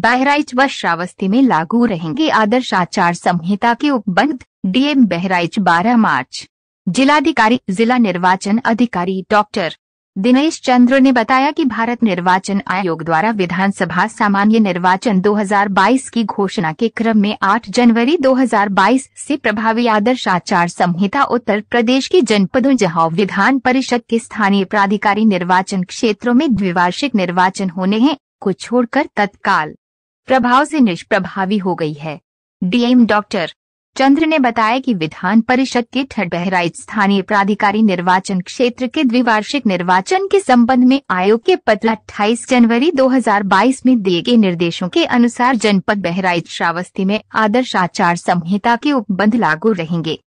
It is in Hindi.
बहराइच व श्रावस्ती में लागू रहेंगे आदर्श आचार संहिता के उपबंध डीएम बहराइच 12 मार्च जिलाधिकारी जिला निर्वाचन अधिकारी डॉक्टर दिनेश चंद्र ने बताया कि भारत निर्वाचन आयोग द्वारा विधानसभा सामान्य निर्वाचन 2022 की घोषणा के क्रम में 8 जनवरी 2022 से प्रभावी आदर्श आचार संहिता उत्तर प्रदेश की जनपदों जहां विधान परिषद के स्थानीय प्राधिकारी निर्वाचन क्षेत्रों में द्विवार्षिक निर्वाचन होने हैं को छोड़कर तत्काल प्रभाव से निष्प्रभावी हो गई है डीएम डॉक्टर चंद्र ने बताया कि विधान परिषद के बहराइच स्थानीय प्राधिकारी निर्वाचन क्षेत्र के द्विवार्षिक निर्वाचन के संबंध में आयोग के पत्र 28 जनवरी 2022 में दिए गए निर्देशों के अनुसार जनपद बहराइच श्रावस्ती में आदर्श आचार संहिता के उपबंध लागू रहेंगे